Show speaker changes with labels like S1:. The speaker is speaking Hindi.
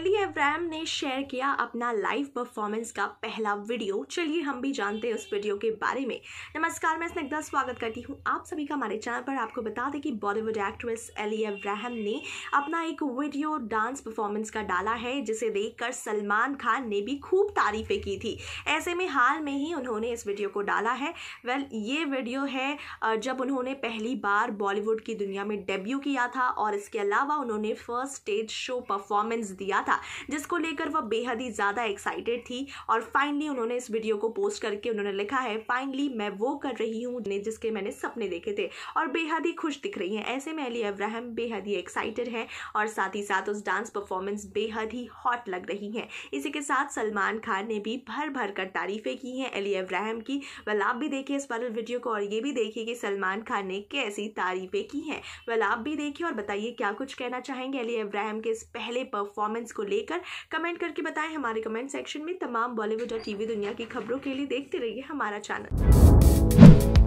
S1: कैली एब्राहम ने शेयर किया अपना लाइव परफॉर्मेंस का पहला वीडियो चलिए हम भी जानते हैं उस वीडियो के बारे में नमस्कार मैं स्निग्धा स्वागत करती हूँ आप सभी का हमारे चैनल पर आपको बता दें कि बॉलीवुड एक्ट्रेस एली एब्राहम ने अपना एक वीडियो डांस परफॉर्मेंस का डाला है जिसे देखकर सलमान खान ने भी खूब तारीफें की थी ऐसे में हाल में ही उन्होंने इस वीडियो को डाला है वेल ये वीडियो है जब उन्होंने पहली बार बॉलीवुड की दुनिया में डेब्यू किया था और इसके अलावा उन्होंने फर्स्ट स्टेज शो परफॉर्मेंस दिया था था जिसको लेकर वह बेहद ही ज़्यादा एक्साइटेड थी और फाइनली उन्होंने इस वीडियो को पोस्ट करके उन्होंने लिखा है फाइनली मैं वो कर रही हूँ जिसके मैंने सपने देखे थे और बेहद ही खुश दिख रही हैं ऐसे में अली अब्राहम बेहद ही एक्साइटेड हैं और साथ ही साथ उस डांस परफॉर्मेंस बेहद ही हॉट लग रही हैं इसी के साथ सलमान खान ने भी भर भर कर तारीफें की हैं अली अब्राहम की वेल आप भी देखिए इस वायरल वीडियो को और ये भी देखिए कि सलमान खान ने कैसी तारीफें की हैं वेल आप भी देखिए और बताइए क्या कुछ कहना चाहेंगे अली अब्राहम के इस पहले परफॉर्मेंस को को लेकर कमेंट करके बताएं हमारे कमेंट सेक्शन में तमाम बॉलीवुड और टीवी दुनिया की खबरों के लिए देखते रहिए हमारा चैनल